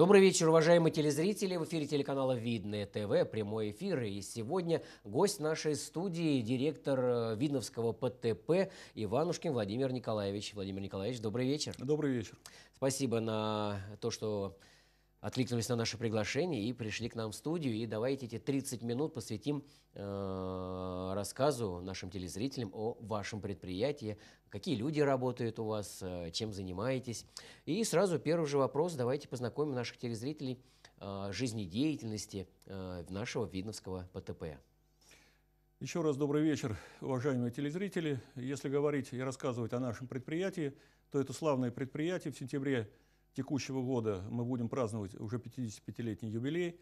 Добрый вечер, уважаемые телезрители. В эфире телеканала «Видное ТВ», прямой эфир. И сегодня гость нашей студии, директор э, Видновского ПТП Иванушкин Владимир Николаевич. Владимир Николаевич, добрый вечер. Добрый вечер. Спасибо на то, что откликнулись на наше приглашение и пришли к нам в студию. И давайте эти 30 минут посвятим э, рассказу нашим телезрителям о вашем предприятии, какие люди работают у вас, э, чем занимаетесь. И сразу первый же вопрос, давайте познакомим наших телезрителей э, жизнедеятельности э, нашего Видновского ПТП. Еще раз добрый вечер, уважаемые телезрители. Если говорить и рассказывать о нашем предприятии, то это славное предприятие в сентябре текущего года мы будем праздновать уже 55-летний юбилей.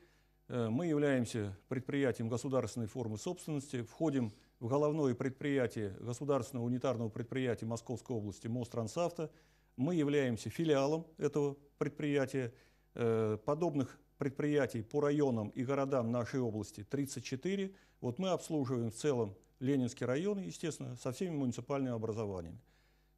Э, мы являемся предприятием государственной формы собственности, входим в головное предприятие государственного унитарного предприятия Московской области Мострансавто. Мы являемся филиалом этого предприятия. Э, подобных предприятий по районам и городам нашей области 34. Вот мы обслуживаем в целом Ленинский район, естественно, со всеми муниципальными образованиями.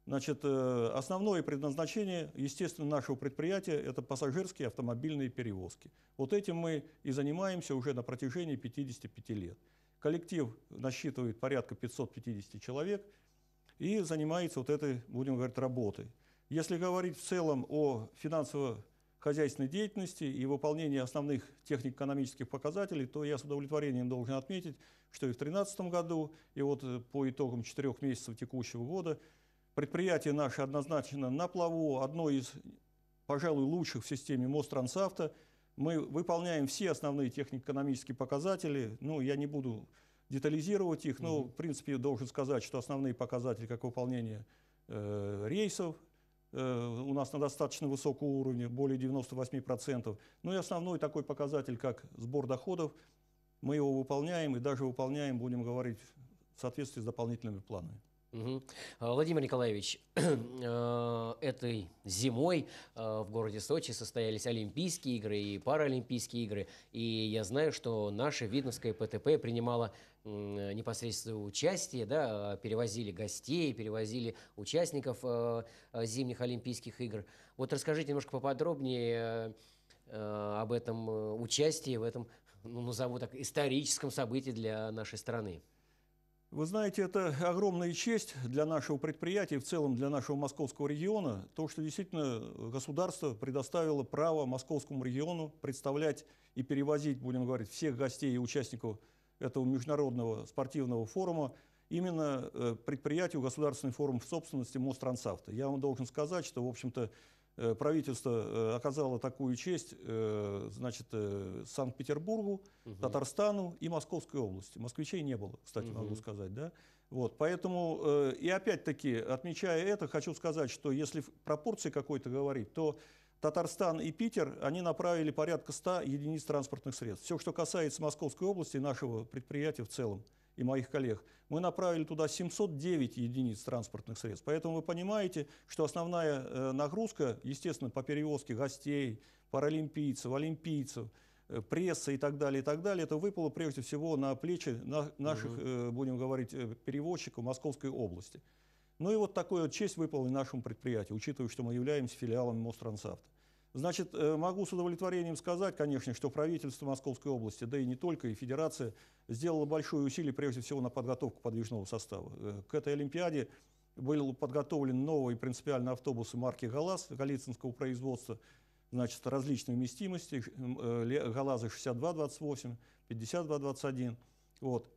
Значит, э, основное предназначение, естественно, нашего предприятия – это пассажирские автомобильные перевозки. Вот этим мы и занимаемся уже на протяжении 55 лет. Коллектив насчитывает порядка 550 человек и занимается вот этой, будем говорить, работой. Если говорить в целом о финансово-хозяйственной деятельности и выполнении основных технико-экономических показателей, то я с удовлетворением должен отметить, что и в 2013 году, и вот э, по итогам четырех месяцев текущего года – Предприятие наше однозначно на плаву, одно из, пожалуй, лучших в системе Мострансавто. Мы выполняем все основные технико-экономические показатели. Ну, я не буду детализировать их, но, в принципе, должен сказать, что основные показатели, как выполнение э, рейсов, э, у нас на достаточно высоком уровне, более 98%. Ну и основной такой показатель, как сбор доходов, мы его выполняем и даже выполняем, будем говорить, в соответствии с дополнительными планами. Угу. Владимир Николаевич, э, этой зимой э, в городе Сочи состоялись Олимпийские игры и Паралимпийские игры. И я знаю, что наше Видновское ПТП принимало непосредственное участие, да, перевозили гостей, перевозили участников э, зимних Олимпийских игр. Вот расскажите немножко поподробнее об этом участии, в этом, ну, назову так, историческом событии для нашей страны. Вы знаете, это огромная честь для нашего предприятия и в целом для нашего московского региона, то, что действительно э, государство предоставило право московскому региону представлять и перевозить, будем говорить, всех гостей и участников этого международного спортивного форума именно э, предприятию Государственный форум в собственности Мострансавта. Я вам должен сказать, что, в общем-то, Э, правительство э, оказало такую честь э, значит, Санкт-Петербургу, угу. Татарстану и Московской области. Москвичей не было, кстати, угу. могу сказать. Да? Вот, поэтому, и опять-таки, отмечая это, хочу сказать, что если в пропорции какой-то говорить, то Татарстан и Питер, они направили порядка 100 единиц транспортных средств. Все, что касается Московской области и нашего предприятия в целом – и моих коллег, мы направили туда 709 единиц транспортных средств. Поэтому вы понимаете, что основная э, нагрузка, естественно, по перевозке гостей, паралимпийцев, олимпийцев, э, прессы и так далее, и так далее, это выпало прежде всего на плечи на наших, угу. будем говорить, перевозчиков Московской области. Ну и вот такую вот честь выпала нашему предприятию, учитывая, что мы являемся филиалом Мострансавта. Значит, э, могу с удовлетворением сказать, конечно, что правительство Московской области, да и не только, и Федерация, сделала большое усилие, прежде всего, на подготовку подвижного состава. Э, к этой Олимпиаде был подготовлен новый принципиальный автобусы марки «ГАЛАЗ» галицинского производства, значит, различной вместимости, э, «ГАЛАЗы» 62-28, 52-21, Вот,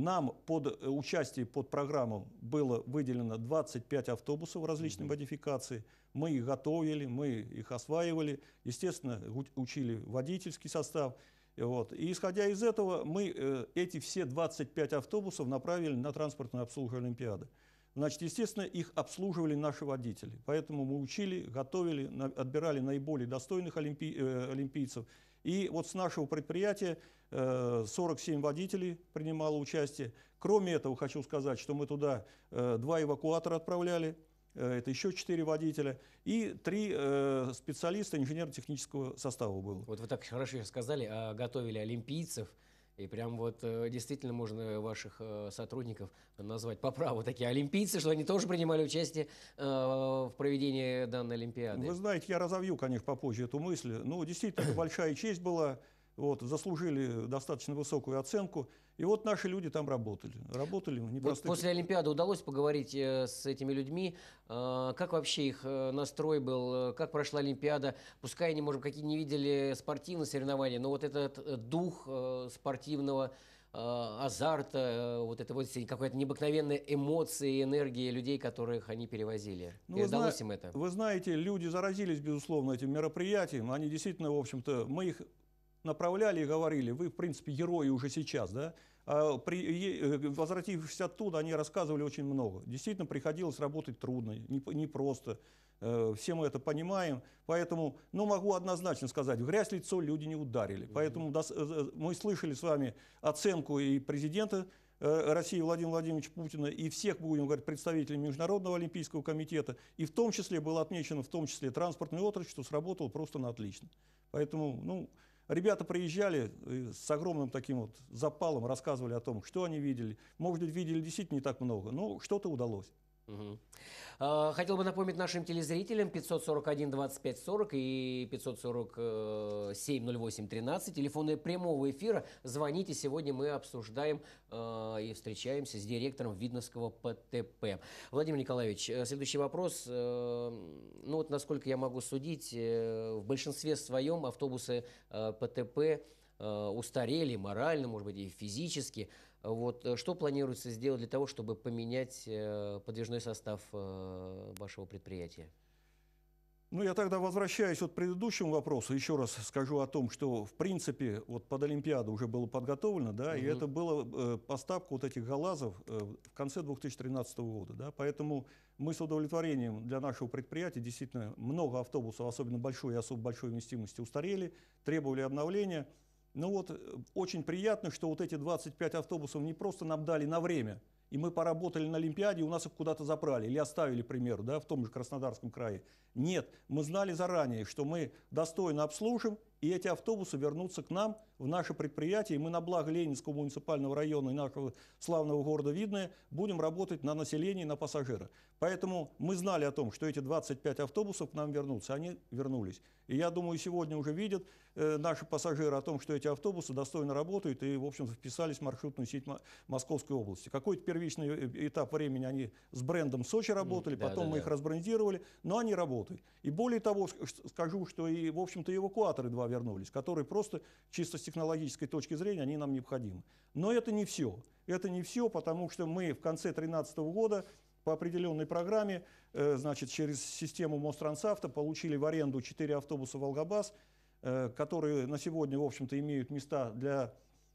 нам под э, участие под программу было выделено 25 автобусов различной mm-hmm. модификации. Мы их готовили, мы их осваивали, естественно, учили водительский состав. Вот. И исходя из этого, мы э, эти все 25 автобусов направили на транспортную обслуживание Олимпиады. Значит, естественно, их обслуживали наши водители. Поэтому мы учили, готовили, отбирали наиболее достойных олимпи, э, олимпийцев – и вот с нашего предприятия 47 э, водителей принимало участие. Кроме этого, хочу сказать, что мы туда э, два эвакуатора отправляли, э, это еще четыре водителя, и три специалиста инженерно-технического состава было. Вот вы так хорошо сказали, а готовили олимпийцев – и прям вот э, действительно можно ваших э, сотрудников назвать по праву такие олимпийцы, что они тоже принимали участие э, в проведении данной Олимпиады. Вы знаете, я разовью, конечно, попозже эту мысль. Ну, действительно, это большая честь была вот, заслужили достаточно высокую оценку. И вот наши люди там работали. Работали непростые... Вот после Олимпиады удалось поговорить э, с этими людьми. Э, как вообще их э, настрой был? Как прошла Олимпиада? Пускай они, может, какие не видели спортивные соревнования, но вот этот дух спортивного азарта, вот это вот какой-то необыкновенной эмоции, энергии людей, которых они перевозили. Ну, Передалось зна... им это? Вы знаете, люди заразились, безусловно, этим мероприятием. Они действительно, в общем-то, мы их направляли и говорили, вы, в принципе, герои уже сейчас, да? А при, э, возвратившись оттуда, они рассказывали очень много. Действительно, приходилось работать трудно, непросто. Не, просто. Э, все мы это понимаем. Поэтому, ну, могу однозначно сказать, в грязь лицо люди не ударили. Поэтому э, мы слышали с вами оценку и президента России Владимира Владимировича Путина и всех, будем говорить, представителей Международного Олимпийского комитета. И в том числе было отмечено, в том числе транспортный отрасль, что сработал просто на отлично. Поэтому, ну, Ребята приезжали с огромным таким вот запалом, рассказывали о том, что они видели. Может быть, видели действительно не так много, но что-то удалось. Угу. Хотел бы напомнить нашим телезрителям 541 25 40 и 547 08 13 телефоны прямого эфира. Звоните. Сегодня мы обсуждаем э, и встречаемся с директором Видновского ПТП. Владимир Николаевич, э, следующий вопрос. Э, ну вот, насколько я могу судить, в большинстве своем автобусы ПТП устарели морально, может быть, и физически. Вот, э, что планируется сделать для того, чтобы поменять э, подвижной состав э, вашего предприятия? Ну, я тогда возвращаюсь вот к предыдущему вопросу. Еще раз скажу о том, что, в принципе, вот под Олимпиаду уже было подготовлено, да, угу. и это была э, поставка вот этих галазов э, в конце 2013 года, да. Поэтому мы с удовлетворением для нашего предприятия, действительно, много автобусов, особенно большой и особо большой вместимости, устарели, требовали обновления – ну вот, э, очень приятно, что вот эти 25 автобусов не просто нам дали на время, и мы поработали на Олимпиаде, и у нас их куда-то забрали или оставили, к примеру, да, в том же Краснодарском крае. Нет, мы знали заранее, что мы достойно обслужим, и эти автобусы вернутся к нам в наше предприятие. И мы на благо Ленинского муниципального района и нашего славного города Видное будем работать на население на пассажира. Поэтому мы знали о том, что эти 25 автобусов к нам вернутся. Они вернулись. И я думаю, сегодня уже видят э, наши пассажиры о том, что эти автобусы достойно работают и, в общем вписались в маршрутную сеть Московской области. Какой-то первичный э, этап времени они с брендом Сочи работали, да, потом да, мы да. их разбрендировали, но они работают. И более того, скажу, что и, в общем-то, эвакуаторы два вернулись, которые просто чисто с технологической точки зрения, они нам необходимы. Но это не все. Это не все, потому что мы в конце 2013 года по определенной программе, э, значит, через систему Мострансавто получили в аренду 4 автобуса «Волгобас», э, которые на сегодня, в общем-то, имеют места для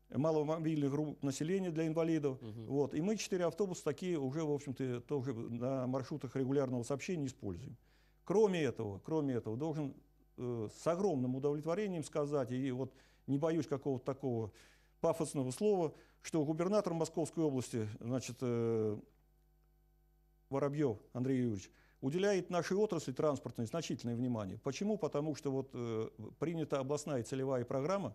маломобильных групп населения, для инвалидов. Угу. Вот. И мы 4 автобуса такие уже, в общем-то, тоже на маршрутах регулярного сообщения используем. Кроме этого, кроме этого, должен Э, с огромным удовлетворением сказать, и вот не боюсь какого-то такого пафосного слова, что губернатор Московской области, значит, э, Воробьев Андрей Юрьевич, уделяет нашей отрасли транспортной значительное внимание. Почему? Потому что вот э, принята областная целевая программа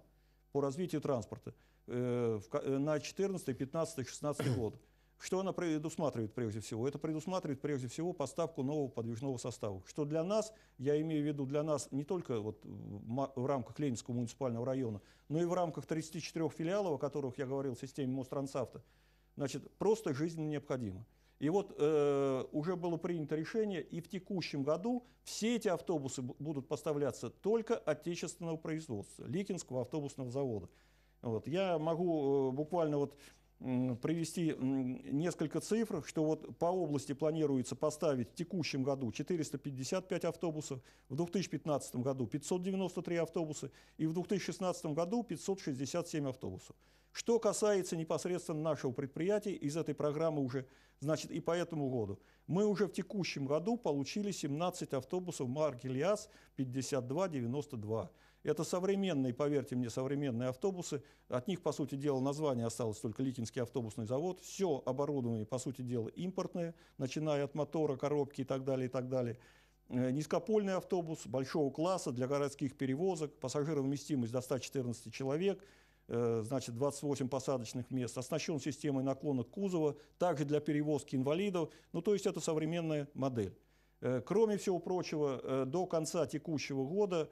по развитию транспорта э, в, э, на 14, 15, 16 год. Что она предусматривает прежде всего? Это предусматривает прежде всего поставку нового подвижного состава. Что для нас, я имею в виду для нас не только вот в рамках Ленинского муниципального района, но и в рамках 34 филиалов, о которых я говорил в системе Мострансавта, значит, просто жизненно необходимо. И вот э, уже было принято решение, и в текущем году все эти автобусы будут поставляться только отечественного производства, Ликинского автобусного завода. Вот. Я могу э, буквально вот привести несколько цифр, что вот по области планируется поставить в текущем году 455 автобусов, в 2015 году 593 автобуса и в 2016 году 567 автобусов. Что касается непосредственно нашего предприятия, из этой программы уже, значит, и по этому году. Мы уже в текущем году получили 17 автобусов марки ЛиАЗ 5292. Это современные, поверьте мне, современные автобусы. От них, по сути дела, название осталось только Литинский автобусный завод. Все оборудование, по сути дела, импортное, начиная от мотора, коробки и так далее, и так далее. Э, низкопольный автобус большого класса для городских перевозок, пассажировместимость до 114 человек, э, значит, 28 посадочных мест, оснащен системой наклона кузова, также для перевозки инвалидов. Ну, то есть это современная модель. Э, кроме всего прочего, до конца текущего года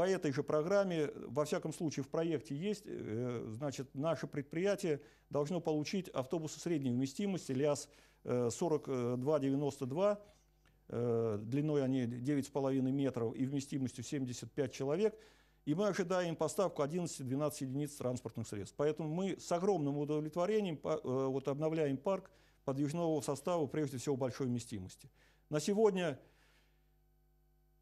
по этой же программе, во всяком случае в проекте есть, э, значит, наше предприятие должно получить автобусы средней вместимости ЛИАЗ 4292, э, э, длиной они 9,5 метров и вместимостью 75 человек, и мы ожидаем поставку 11-12 единиц транспортных средств. Поэтому мы с огромным удовлетворением вот, обновляем парк подвижного состава, прежде всего большой вместимости. На сегодня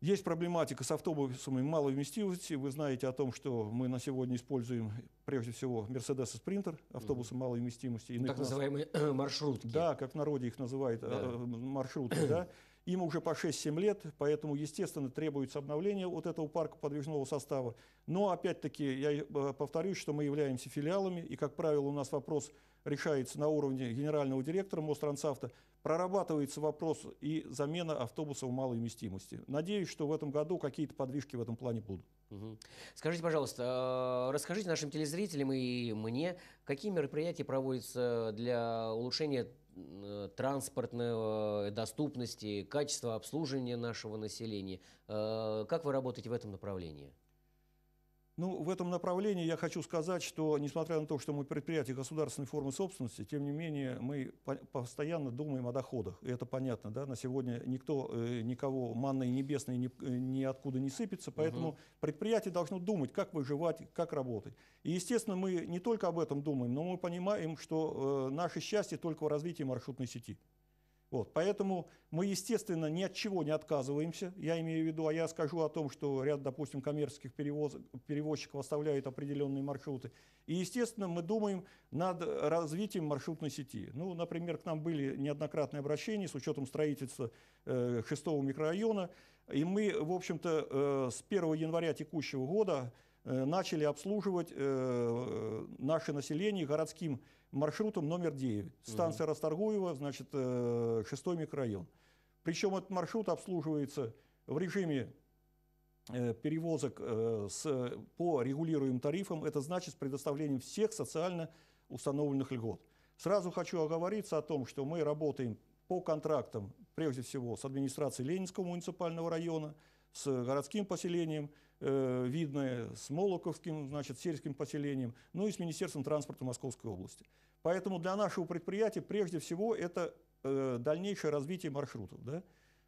есть проблематика с автобусами малой вместимости. Вы знаете о том, что мы на сегодня используем прежде всего Mercedes Sprinter, автобусы малой вместимости. Ну, так нас... называемые э, маршрутки. Да, как в народе их называют э, да. Э, маршрутки. Да? Им уже по 6-7 лет, поэтому, естественно, требуется обновление вот этого парка подвижного состава. Но, опять-таки, я э, повторюсь, что мы являемся филиалами, и, как правило, у нас вопрос решается на уровне генерального директора Мострансавта. Прорабатывается вопрос и замена автобусов малой вместимости. Надеюсь, что в этом году какие-то подвижки в этом плане будут. Угу. Скажите, пожалуйста, э, расскажите нашим телезрителям и мне, какие мероприятия проводятся для улучшения Э, транспортной э, доступности, качества обслуживания нашего населения. Э, как вы работаете в этом направлении? Ну, в этом направлении я хочу сказать, что, несмотря на то, что мы предприятие государственной формы собственности, тем не менее мы по постоянно думаем о доходах. И это понятно, да, на сегодня никто, э, никого манной небесной ни, э, ниоткуда не сыпется, поэтому угу. предприятие должно думать, как выживать, как работать. И, естественно, мы не только об этом думаем, но мы понимаем, что э, наше счастье только в развитии маршрутной сети. Вот, поэтому мы, естественно, ни от чего не отказываемся. Я имею в виду, а я скажу о том, что ряд, допустим, коммерческих перевоз, перевозчиков оставляют определенные маршруты. И, естественно, мы думаем над развитием маршрутной сети. Ну, например, к нам были неоднократные обращения с учетом строительства э, шестого э, микрорайона. И мы, в общем-то, э, с 1 января текущего года Э, начали обслуживать э, э, наше население городским маршрутом номер 9. Станция угу. Расторгуева, значит, э, 6 микрорайон. Причем этот маршрут обслуживается в режиме э, перевозок с, по регулируемым тарифам. Это значит с предоставлением всех социально установленных льгот. Сразу хочу оговориться о том, что мы работаем по контрактам, прежде всего, с администрацией Ленинского муниципального района, с городским поселением э, Видное, э, с Молоковским, значит, сельским поселением, ну и с Министерством транспорта Московской области. Поэтому для нашего предприятия прежде всего это э, дальнейшее развитие маршрутов. Да?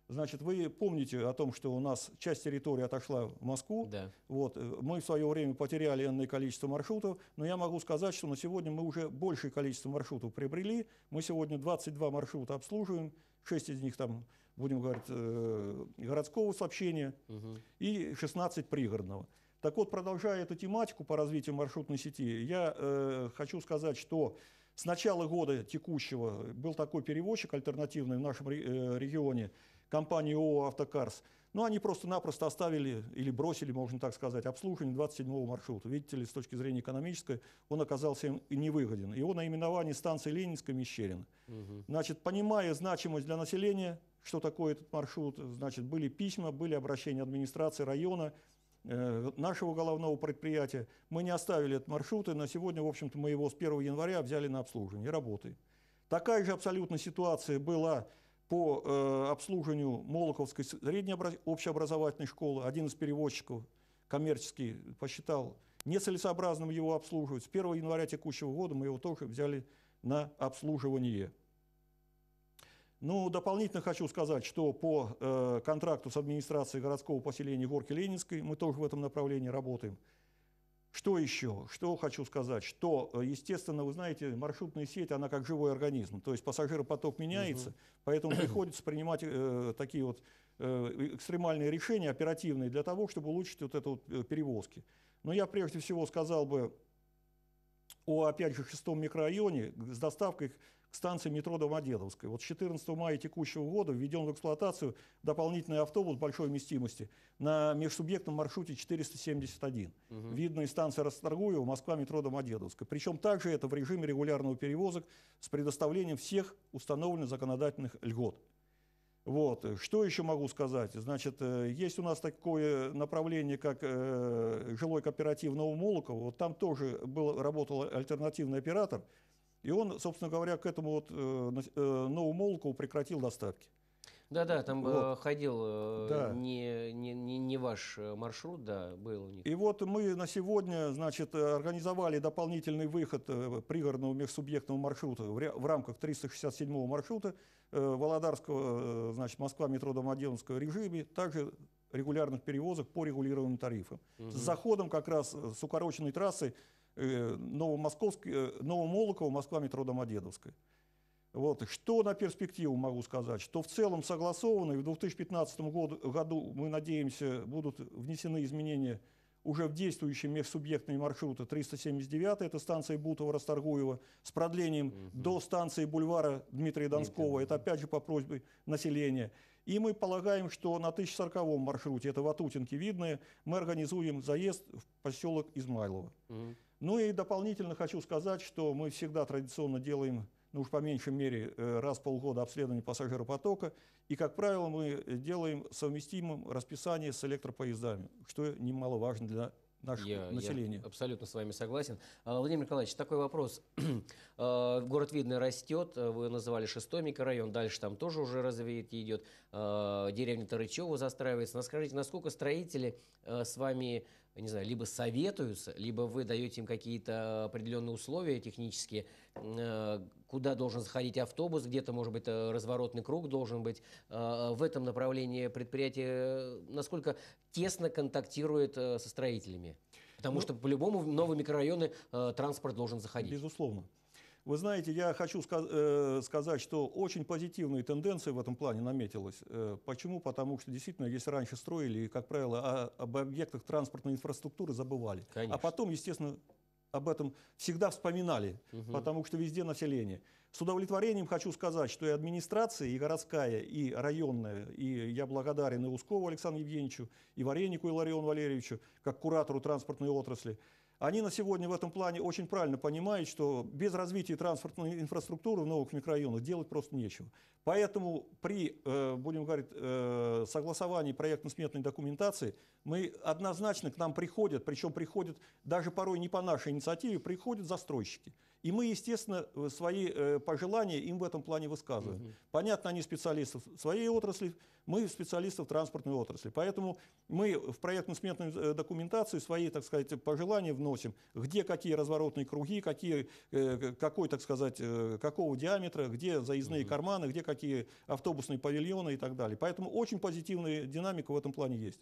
Значит, вы помните о том, что у нас часть территории отошла в Москву. Да. Вот, э, мы в свое время потеряли энное количество маршрутов, но я могу сказать, что на сегодня мы уже большее количество маршрутов приобрели. Мы сегодня 22 маршрута обслуживаем, 6 из них там будем говорить, э, городского сообщения и 16 пригородного. Так вот, продолжая эту тематику по развитию маршрутной сети, я э, хочу сказать, что с начала года текущего был такой перевозчик альтернативный в нашем э, регионе, компания ООО «Автокарс». Но ну, они просто-напросто оставили или бросили, можно так сказать, обслуживание 27-го маршрута. Видите ли, с точки зрения экономической, он оказался им невыгоден. Его наименование станции Ленинская Мещерина. Угу. Значит, понимая значимость для населения, что такое этот маршрут. Значит, были письма, были обращения администрации района, э, нашего головного предприятия. Мы не оставили этот маршрут, и на сегодня, в общем-то, мы его с 1 января взяли на обслуживание работы. Такая же абсолютно ситуация была по э, обслуживанию Молоковской средней общеобразовательной школы. Один из перевозчиков коммерческий посчитал нецелесообразным его обслуживать. С 1 января текущего года мы его тоже взяли на обслуживание. Ну, дополнительно хочу сказать, что по э, контракту с администрацией городского поселения Горки Ленинской мы тоже в этом направлении работаем. Что еще? Что хочу сказать? Что, э, естественно, вы знаете, маршрутная сеть, она как живой организм. То есть пассажиропоток меняется, угу. поэтому приходится принимать э, такие вот э, экстремальные решения, оперативные, для того, чтобы улучшить вот это вот э, перевозки. Но я прежде всего сказал бы о, опять же, шестом микрорайоне с доставкой к станции метро Домоделовской. Вот 14 мая текущего года введен в эксплуатацию дополнительный автобус большой вместимости на межсубъектном маршруте 471. Угу. Видно из станции Расторгуева, Москва, метро Домодедовская. Причем также это в режиме регулярного перевозок с предоставлением всех установленных законодательных льгот. Вот. Э, что еще могу сказать? Значит, э, есть у нас такое направление, как э, жилой кооператив Новомолоково. Вот там тоже был, работал альтернативный оператор. И он, собственно говоря, к этому вот Новомолокову прекратил доставки. Да, да, там вот. ходил да. Не, не, не, ваш маршрут, да, был у них. И вот мы на сегодня, значит, организовали дополнительный выход пригородного межсубъектного маршрута в, в рамках 367-го маршрута. Э, Володарского, э, значит, Москва, метро Домодедовского режиме, также регулярных перевозок по регулированным тарифам. Угу. С заходом как раз э, с укороченной трассы Новомолоково, Москва, метро Домодедовская. Вот. Что на перспективу могу сказать? Что в целом согласованы, в 2015 году, году мы надеемся, будут внесены изменения уже в действующем межсубъектные маршруты 379 это станция Бутова-Расторгуева, с продлением угу. до станции бульвара Дмитрия Донского, Нет, это опять же по просьбе населения. И мы полагаем, что на 1040 маршруте, это Ватутинки видно, мы организуем заезд в поселок Измайлово. Угу. Ну и дополнительно хочу сказать, что мы всегда традиционно делаем ну уж по меньшей мере э, раз в полгода обследование пассажиропотока. И, как правило, мы делаем совместимым расписание с электропоездами, что немаловажно для нашего я, населения. Я абсолютно с вами согласен. А, Владимир Николаевич, такой вопрос. А, город Видный растет, а, вы называли шестой микрорайон, дальше там тоже уже развитие идет, деревня Тарычева застраивается. Но скажите, насколько строители с вами не знаю, либо советуются, либо вы даете им какие-то э, определенные условия технические, э, куда должен заходить автобус, где-то, может быть, э, разворотный круг должен быть. В этом направлении предприятие насколько тесно контактирует со строителями? Потому ну, что по-любому в новые микрорайоны транспорт должен заходить. Безусловно. Вы знаете, я хочу э, сказать, что очень позитивные тенденции в этом плане наметилось. Э, почему? Потому что действительно, если раньше строили, как правило, об объектах транспортной инфраструктуры забывали. А Конечно. А потом, естественно, об этом всегда вспоминали, угу. потому что везде население. С удовлетворением хочу сказать, что и администрация, и городская, и районная, и я благодарен и Ускову Александру Евгеньевичу, и Варенику Илариону Валерьевичу, как куратору транспортной отрасли, они на сегодня в этом плане очень правильно понимают, что без развития транспортной инфраструктуры в новых микрорайонах делать просто нечего. Поэтому при, э, будем говорить, э, согласовании проектно-сметной документации мы однозначно к нам приходят, причем приходят даже порой не по нашей инициативе, приходят застройщики. И мы, естественно, э, свои пожелания им в этом плане высказываем. Понятно, они специалисты в своей отрасли, мы специалисты в транспортной отрасли. Поэтому мы в проектно-сметную э, документацию свои, так сказать, пожелания вносим, где какие разворотные круги, какие, э, какой, так сказать, э, какого диаметра, где заездные карманы, где какие автобусные павильоны и так далее. Поэтому очень позитивная динамика в этом плане есть.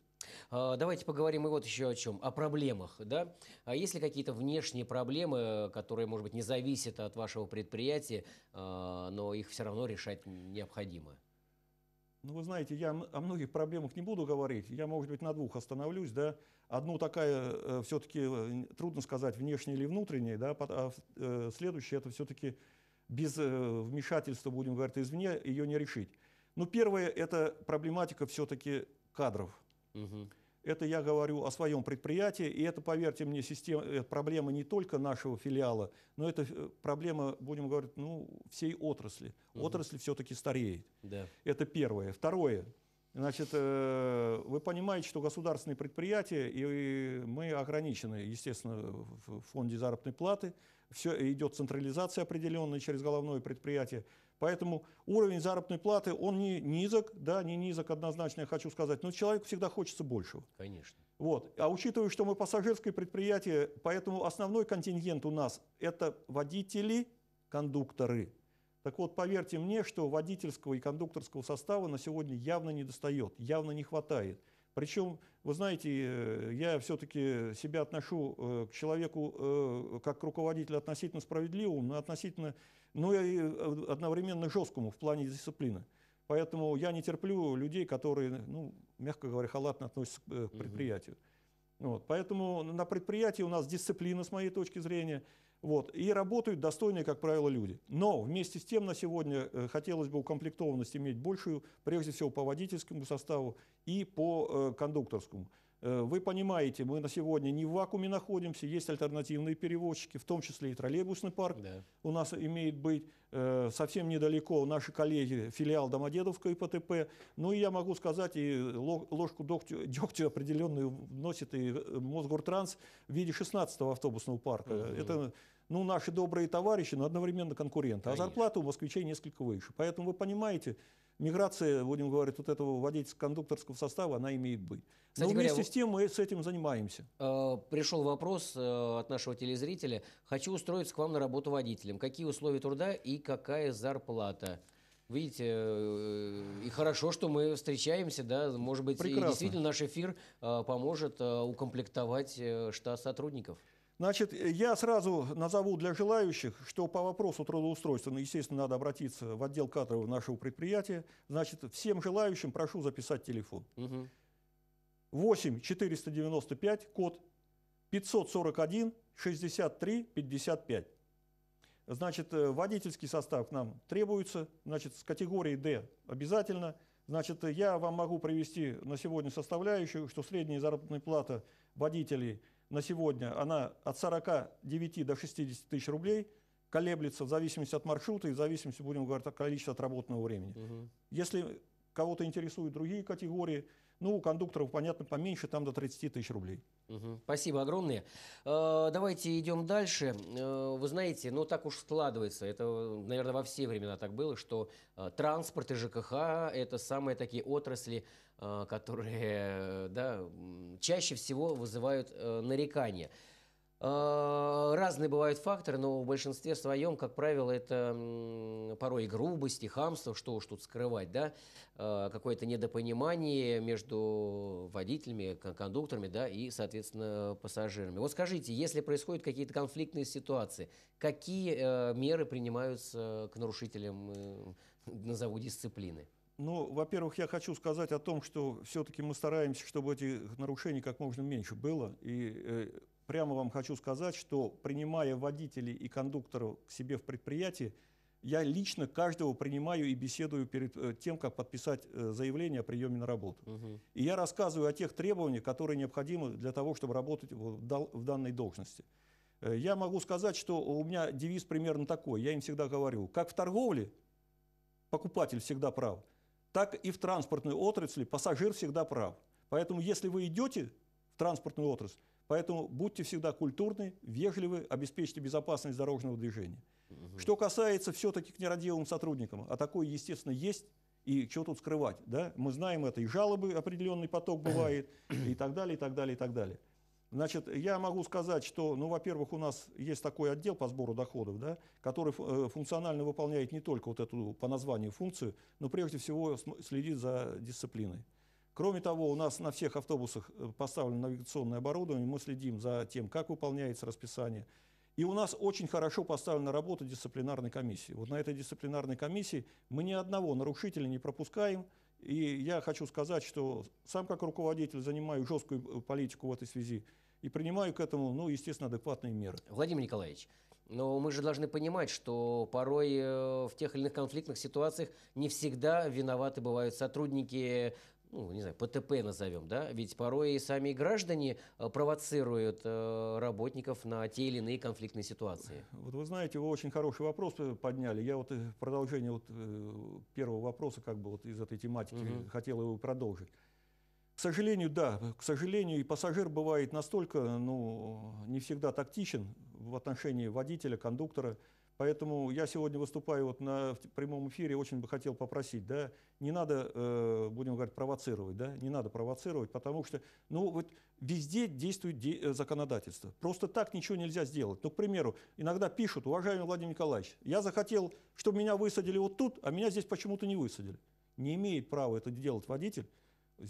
А, давайте поговорим и вот еще о чем, о проблемах. Да? А есть ли какие-то внешние проблемы, которые, может быть, не зависят от вашего предприятия, а, но их все равно решать необходимо? Ну, вы знаете, я о многих проблемах не буду говорить. Я, может быть, на двух остановлюсь. Да? Одну такая, э, все-таки, э, трудно сказать, внешняя или внутренняя. Да? А э, следующая, это все-таки без вмешательства, будем говорить, извне, ее не решить. Но ну, первое, это проблематика все-таки кадров. Угу. Это я говорю о своем предприятии, и это, поверьте мне, система, э, проблема не только нашего филиала, но это э, проблема, будем говорить, ну, всей отрасли. Угу. Отрасль все-таки стареет. Да. Это первое. Второе. Значит, э, вы понимаете, что государственные предприятия, и мы ограничены, естественно, в фонде заработной платы. Все идет централизация определенная через головное предприятие. Поэтому уровень заработной платы, он не низок, да, не низок однозначно, я хочу сказать, но человеку всегда хочется большего. Конечно. Вот. А учитывая, что мы пассажирское предприятие, поэтому основной контингент у нас – это водители, кондукторы. Так вот, поверьте мне, что водительского и кондукторского состава на сегодня явно не достает, явно не хватает – причем, вы знаете, э, я все-таки себя отношу э, к человеку э, как к руководителю относительно справедливому, но относительно, но и одновременно жесткому в плане дисциплины. Поэтому я не терплю людей, которые, ну, мягко говоря, халатно относятся к предприятию. Вот. Поэтому на предприятии у нас дисциплина, с моей точки зрения – вот, и работают достойные, как правило, люди. Но вместе с тем на сегодня э, хотелось бы укомплектованность иметь большую, прежде всего по водительскому составу и по э, кондукторскому. Э, вы понимаете, мы на сегодня не в вакууме находимся, есть альтернативные перевозчики, в том числе и троллейбусный парк да. у нас имеет быть. Э, совсем недалеко у наши коллеги, филиал Домодедовка и ПТП. Ну и я могу сказать, и ложку дегтю, дегтю определенную вносит и э, Мосгортранс в виде 16-го автобусного парка. Угу. Это ну, наши добрые товарищи, но одновременно конкуренты. А Конечно. А зарплата у москвичей несколько выше. Поэтому вы понимаете, миграция, будем говорить, вот этого водительско-кондукторского состава, она имеет быть. Кстати Но вместе говоря, с тем мы с этим занимаемся. Э, пришел вопрос э, от нашего телезрителя. Хочу устроиться к вам на работу водителем. Какие условия труда и какая зарплата? Видите, э, и хорошо, что мы встречаемся, да, может быть, и действительно наш эфир поможет укомплектовать штат сотрудников. Значит, я сразу назову для желающих, что по вопросу трудоустройства, ну, естественно, надо обратиться в отдел кадров нашего предприятия. Значит, всем желающим прошу записать телефон. Угу. 8 495 код 541 63 55. Значит, э, водительский состав к нам требуется, значит, с категории D обязательно. Значит, я вам могу привести на сегодня составляющую, что средняя заработная плата водителей – на сегодня, она от 49 до 60 тысяч рублей колеблется в зависимости от маршрута и в зависимости, будем говорить, от количества отработанного времени. Угу. Если кого-то интересуют другие категории. Ну, у кондукторов, понятно, поменьше, там до 30 тысяч рублей. Угу. Спасибо огромное. Э, давайте идем дальше. Э, вы знаете, ну так уж складывается, это, наверное, во все времена так было, что э, транспорт и ЖКХ – это самые такие отрасли, которые да, чаще всего вызывают нарекания. Э, разные бывают факторы, но в большинстве своем, как правило, это порой грубость и хамство, что уж тут скрывать, да, э, какое-то недопонимание между водителями, кондукторами, да, и, соответственно, пассажирами. Вот скажите, если происходят какие-то конфликтные ситуации, какие э, меры принимаются к нарушителям, назову, дисциплины? Ну, во-первых, я хочу сказать о том, что все-таки мы стараемся, чтобы этих нарушений как можно меньше было, и прямо вам хочу сказать, что принимая водителей и кондукторов к себе в предприятии, я лично каждого принимаю и беседую перед э, тем, как подписать э, заявление о приеме на работу. Угу. И я рассказываю о тех требованиях, которые необходимы для того, чтобы работать в данной должности. Э, я могу сказать, что у меня девиз примерно такой. Я им всегда говорю, как в торговле покупатель всегда прав, так и в транспортной отрасли пассажир всегда прав. Поэтому если вы идете в транспортную отрасль, Поэтому будьте всегда культурны, вежливы, обеспечьте безопасность дорожного движения. Угу. Что касается все-таки к нерадивым сотрудникам, а такое, естественно, есть, и чего тут скрывать, да? Мы знаем это, и жалобы определенный поток бывает, и так далее, и так далее, и так далее. Значит, я могу сказать, что, ну, во-первых, у нас есть такой отдел по сбору доходов, да, который э, функционально выполняет не только вот эту по названию функцию, но прежде всего следит за дисциплиной. Кроме того, у нас на всех автобусах э, поставлено навигационное оборудование, мы следим за тем, как выполняется расписание. И у нас очень хорошо поставлена работа дисциплинарной комиссии. Вот на этой дисциплинарной комиссии мы ни одного нарушителя не пропускаем. И я хочу сказать, что сам как руководитель занимаю жесткую э, политику в этой связи и принимаю к этому, ну, естественно, адекватные меры. Владимир Николаевич, но мы же должны понимать, что порой э, в тех или иных конфликтных ситуациях не всегда виноваты бывают сотрудники ну, не знаю, ПТП назовем, да, ведь порой и сами граждане э, провоцируют э, работников на те или иные конфликтные ситуации. Вот вы знаете, вы очень хороший вопрос э, подняли. Я вот продолжение вот первого вопроса как бы вот из этой тематики угу. хотел его продолжить. К сожалению, да, к сожалению, и пассажир бывает настолько, ну, не всегда тактичен в отношении водителя, кондуктора, Поэтому я сегодня выступаю вот на прямом эфире, очень бы хотел попросить, да, не надо, э, будем говорить, провоцировать, да, не надо провоцировать, потому что, ну, вот везде действует де э, законодательство. Просто так ничего нельзя сделать. Ну, к примеру, иногда пишут, уважаемый Владимир Николаевич, я захотел, чтобы меня высадили вот тут, а меня здесь почему-то не высадили. Не имеет права это делать водитель,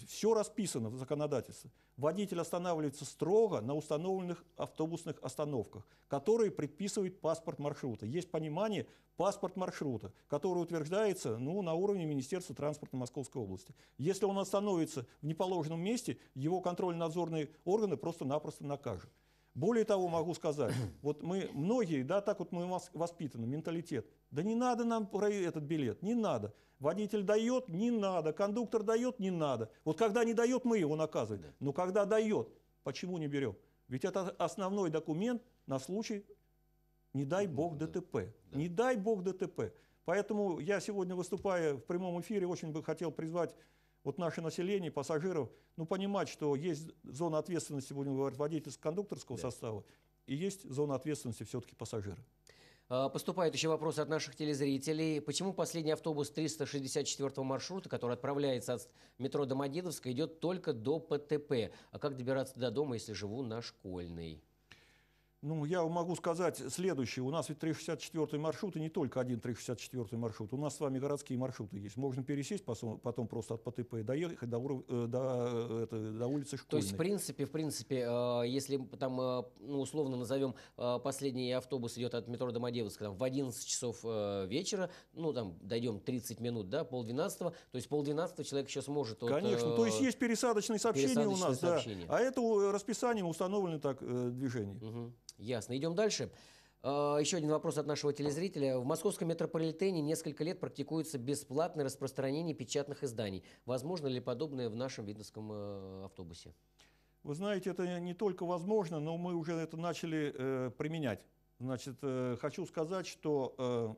все расписано в законодательстве. Водитель останавливается строго на установленных автобусных остановках, которые предписывает паспорт маршрута. Есть понимание паспорт маршрута, который утверждается ну, на уровне Министерства транспорта Московской области. Если он остановится в неположенном месте, его контрольно-надзорные органы просто-напросто накажут. Более того, могу сказать, вот мы многие, да, так вот мы воспитаны, менталитет. Да не надо нам про этот билет, не надо. Водитель дает, не надо. Кондуктор дает, не надо. Вот когда не дает, мы его наказываем. Но когда дает, почему не берем? Ведь это основной документ на случай, не дай бог, ДТП. Не дай бог ДТП. Поэтому я сегодня, выступая в прямом эфире, очень бы хотел призвать вот наше население, пассажиров, ну, понимать, что есть зона ответственности, будем говорить, водительско-кондукторского да. состава, и есть зона ответственности все-таки пассажира. А, поступают еще вопросы от наших телезрителей. Почему последний автобус 364 маршрута, который отправляется от метро Домодедовска, идет только до ПТП? А как добираться до дома, если живу на Школьной? Ну, я могу сказать следующее. У нас ведь 364 маршрут, и не только один 364 маршрут. У нас с вами городские маршруты есть. Можно пересесть потом просто от ПТП и доехать до, уров... Э, до, э, до улицы Школьной. То есть, в принципе, в принципе, э, если там, ну, условно назовем, последний автобус идет от метро Домодедовска там, в 11 часов вечера, ну, там, дойдем 30 минут, да, полдвенадцатого, то есть полдвенадцатого человек еще сможет... Конечно, вот, то есть есть пересадочные сообщения пересадочные у нас, сообщения. да. А это расписание установлено так движение. Угу. Ясно. Идем дальше. А, еще один вопрос от нашего телезрителя. В московском метрополитене несколько лет практикуется бесплатное распространение печатных изданий. Возможно ли подобное в нашем видновском э, автобусе? Вы знаете, это не только возможно, но мы уже это начали э, применять. Значит, э, хочу сказать, что э,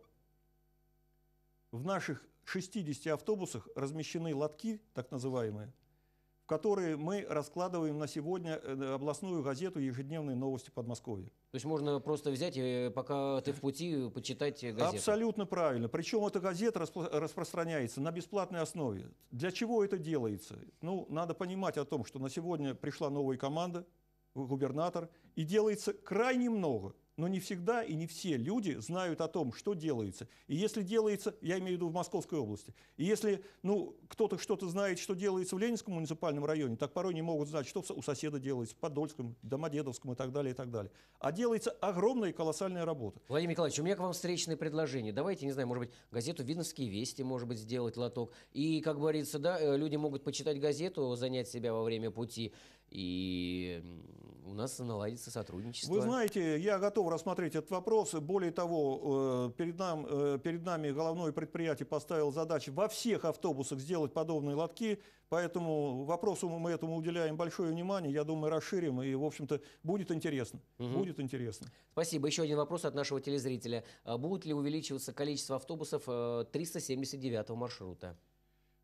в наших 60 автобусах размещены лотки, так называемые, которые мы раскладываем на сегодня э, э, областную газету «Ежедневные новости Подмосковья». То есть можно просто взять, и э, пока ты в пути, почитать газету? Абсолютно правильно. Причем эта газета распространяется на бесплатной основе. Для чего это делается? Ну, надо понимать о том, что на сегодня пришла новая команда, губернатор, и делается крайне много – но не всегда и не все люди знают о том, что делается. И если делается, я имею в виду в Московской области, и если ну, кто-то что-то знает, что делается в Ленинском муниципальном районе, так порой не могут знать, что у соседа делается, в Подольском, Домодедовском и так далее, и так далее. А делается огромная и колоссальная работа. Владимир Николаевич, у меня к вам встречное предложение. Давайте, не знаю, может быть, газету «Видновские вести», может быть, сделать лоток. И, как говорится, да, э, люди могут почитать газету, занять себя во время пути, и у нас наладится сотрудничество. Вы знаете, я готов рассмотреть этот вопрос. Более того, э, перед, нам, э, перед нами головное предприятие поставило задачу во всех автобусах сделать подобные лотки, поэтому вопросу мы этому уделяем большое внимание, я думаю, расширим, и, в общем-то, будет интересно. Угу. Будет интересно. Спасибо. Еще один вопрос от нашего телезрителя. А Будут ли увеличиваться количество автобусов 379 э, маршрута?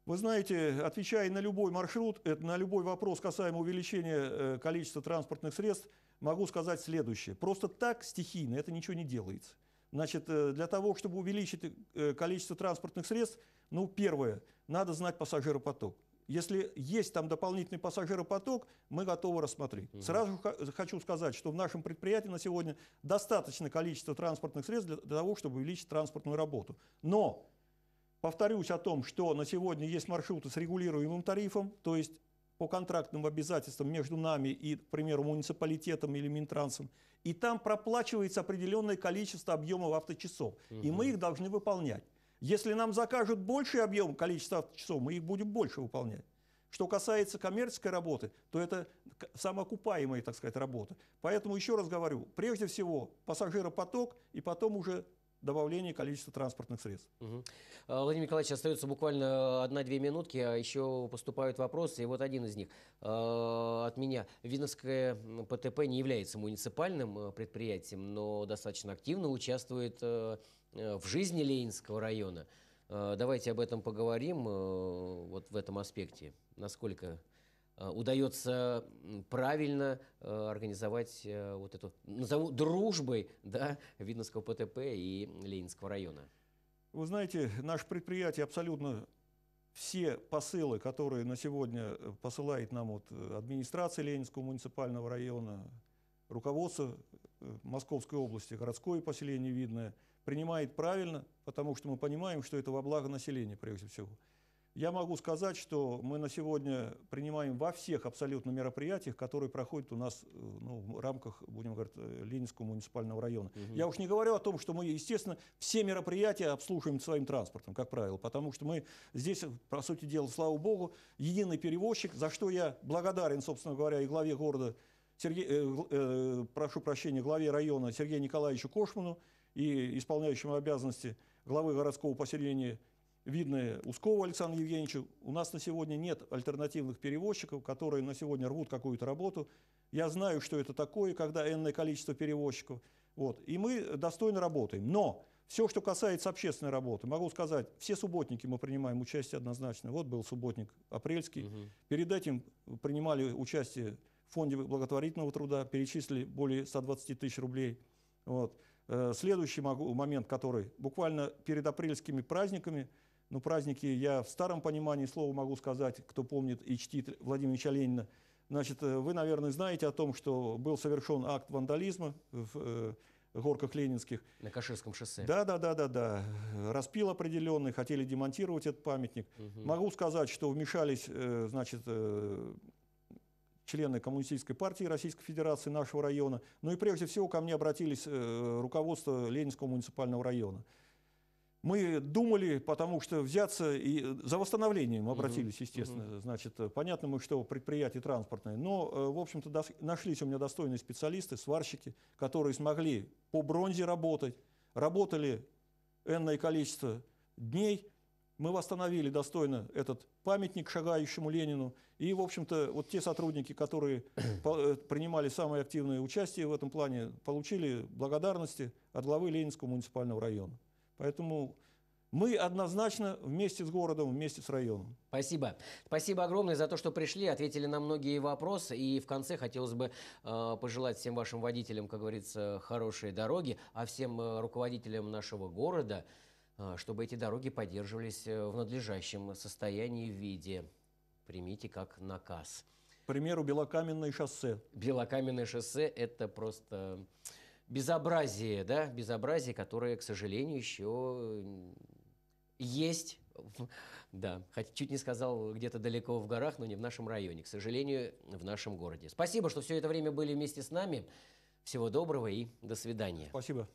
Вы знаете, отвечая на любой маршрут, э, на любой вопрос касаемо увеличения э, количества транспортных средств, могу сказать следующее. Просто так стихийно это ничего не делается. Значит, э, для того, чтобы увеличить количество транспортных средств, ну, первое, надо знать пассажиропоток. Если есть там дополнительный пассажиропоток, мы готовы рассмотреть. Угу. Сразу хочу сказать, что в нашем предприятии на сегодня достаточно количество транспортных средств для, для того, чтобы увеличить транспортную работу. Но Повторюсь о том, что на сегодня есть маршруты с регулируемым тарифом, то есть по контрактным обязательствам между нами и, к примеру, муниципалитетом или Минтрансом, и там проплачивается определенное количество объемов авточасов, угу. и мы их должны выполнять. Если нам закажут больший объем количества авточасов, мы их будем больше выполнять. Что касается коммерческой работы, то это самоокупаемая, так сказать, работа. Поэтому еще раз говорю, прежде всего пассажиропоток и потом уже добавление количества транспортных средств. Угу. Владимир Николаевич, остается буквально одна-две минутки, а еще поступают вопросы, и вот один из них а, от меня. Виновское ПТП не является муниципальным э, предприятием, но достаточно активно участвует э, э, в жизни Ленинского района. А, давайте об этом поговорим, вот в этом аспекте. Насколько Э, удается правильно э, организовать э, вот эту, назову дружбой, да, Видновского ПТП и Ленинского района. Вы знаете, наше предприятие абсолютно все посылы, которые на сегодня посылает нам вот администрация Ленинского муниципального района, руководство Московской области, городское поселение Видное, принимает правильно, потому что мы понимаем, что это во благо населения прежде всего. Я могу сказать, что мы на сегодня принимаем во всех абсолютно мероприятиях, которые проходят у нас э, ну, в рамках, будем говорить, э, Ленинского муниципального района. Угу. Я уж не говорю о том, что мы, естественно, все мероприятия обслуживаем своим транспортом, как правило, потому что мы здесь, э, по сути дела, слава богу, единый перевозчик, за что я благодарен, собственно говоря, и главе города, Сергей, э, э, прошу прощения, главе района Сергею Николаевичу Кошману и исполняющему обязанности главы городского поселения видные Ускова Александру Евгеньевичу. У нас на сегодня нет альтернативных перевозчиков, которые на сегодня рвут какую-то работу. Я знаю, что это такое, когда энное количество перевозчиков. Вот. И мы достойно работаем. Но все, что касается общественной работы, могу сказать, все субботники мы принимаем участие однозначно. Вот был субботник апрельский. Угу. Перед этим принимали участие в фонде благотворительного труда, перечислили более 120 тысяч рублей. Вот. Э, следующий момент, который буквально перед апрельскими праздниками – но ну, праздники я в старом понимании слова могу сказать, кто помнит и чтит Владимира Ильича Ленина. Значит, э, вы, наверное, знаете о том, что был совершен акт вандализма в э, горках ленинских. На Каширском шоссе. Да, да, да, да, да. Распил определенный, хотели демонтировать этот памятник. Угу. Могу сказать, что вмешались, э, значит, э, члены Коммунистической партии Российской Федерации нашего района. Ну и прежде всего ко мне обратились э, руководство Ленинского муниципального района. Мы думали, потому что взяться и э, за восстановлением мы обратились, естественно. Значит, э, понятно мы, что предприятие транспортное. Но, э, в общем-то, нашлись у меня достойные специалисты, сварщики, которые смогли по бронзе работать. Работали энное количество дней. Мы восстановили достойно этот памятник шагающему Ленину. И, в общем-то, вот те сотрудники, которые принимали самое активное участие в этом плане, получили благодарности от главы Ленинского муниципального района. Поэтому мы однозначно вместе с городом, вместе с районом. Спасибо. Спасибо огромное за то, что пришли, ответили на многие вопросы. И в конце хотелось бы э, пожелать всем вашим водителям, как говорится, хорошие дороги, а всем э, руководителям нашего города, э, чтобы эти дороги поддерживались э, в надлежащем состоянии в виде. Примите как наказ. К примеру, Белокаменное шоссе. Белокаменное шоссе – это просто безобразие, да, безобразие, которое, к сожалению, еще есть, да, хоть чуть не сказал где-то далеко в горах, но не в нашем районе, к сожалению, в нашем городе. Спасибо, что все это время были вместе с нами. Всего доброго и до свидания. Спасибо.